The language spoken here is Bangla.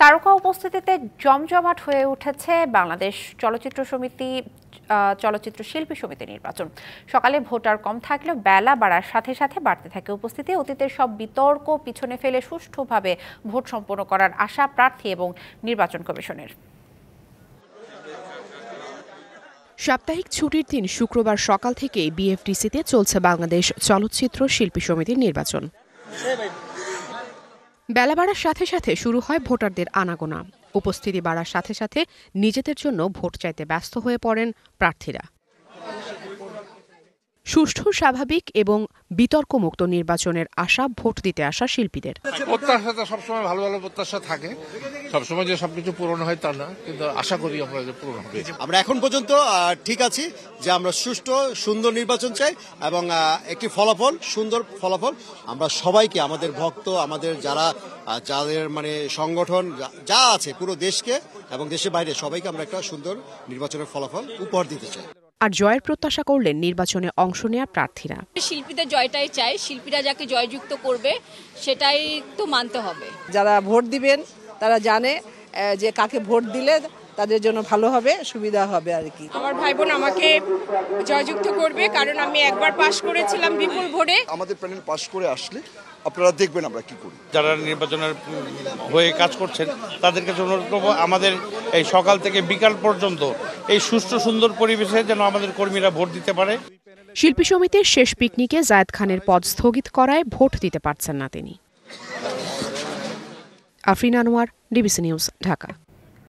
তারকা উপস্থিতিতে জমজমাট হয়ে উঠেছে বাংলাদেশ চলচ্চিত্র সমিতি চলচ্চিত্র শিল্পী সমিতি নির্বাচন সকালে ভোটার কম থাকলেও বেলা বাড়ার সাথে সাথে বাড়তে থাকে উপস্থিতি অতীতের সব বিতর্ক পিছনে ফেলে সুষ্ঠুভাবে ভোট সম্পন্ন করার আশা প্রার্থী এবং নির্বাচন কমিশনের সাপ্তাহিক ছুটির দিন শুক্রবার সকাল থেকে বিএফডিসিতে চলছে বাংলাদেশ চলচ্চিত্র শিল্পী সমিতির নির্বাচন বেলা বাড়ার সাথে সাথে শুরু হয় ভোটারদের আনাগোনা উপস্থিতি বাড়ার সাথে সাথে নিজেদের জন্য ভোট চাইতে ব্যস্ত হয়ে পড়েন প্রার্থীরা সুষ্ঠু স্বাভাবিক এবং বিতর্কমুক্ত নির্বাচনের আশা ভোট দিতে আসা শিল্পীদের প্রত্যাশা তো সবসময় ভালো ভালো প্রত্যাশা থাকে সবসময় যে সবকিছু পূরণ হয় তা না কিন্তু আশা করি আমরা যে পূরণ হবে আমরা এখন পর্যন্ত ঠিক আছি যে আমরা সুষ্ঠু সুন্দর নির্বাচন চাই এবং একটি ফলাফল সুন্দর ফলাফল আমরা সবাইকে আমাদের ভক্ত আমাদের যারা যাদের মানে সংগঠন যা আছে পুরো দেশকে এবং দেশের বাইরে সবাইকে আমরা একটা সুন্দর নির্বাচনের ফলাফল উপহার দিতে চাই আর জয়ের প্রত্যাশা করলেন নির্বাচনে অংশ নেওয়া প্রার্থীরা শিল্পীদের জয়টাই চাই শিল্পীরা যাকে জয়যুক্ত করবে সেটাই তো মানতে হবে যারা ভোট দিবেন তারা জানে যে কাকে ভোট দিলে তাদের জন্য ভালো হবে সুবিধা হবে আর কি আমার ভাই বোন আমাকে জয়যুক্ত করবে কারণ আমি একবার পাশ করেছিলাম বিপুল ভোটে আমাদের প্যানেল পাশ করে আসলে আপনারা দেখবেন আমরা কি করি যারা নির্বাচনের হয়ে কাজ করছেন তাদের কাছে অনুরোধ করবো আমাদের এই সকাল থেকে বিকাল পর্যন্ত এই সুষ্ঠু সুন্দর পরিবেশে যেন আমাদের কর্মীরা ভোট দিতে পারে শিল্পী সমিতির শেষ পিকনিকে জায়েদ খানের পদ স্থগিত করায় ভোট দিতে পারছেন না তিনি আফরিন আনোয়ার ডিবিসি নিউজ ঢাকা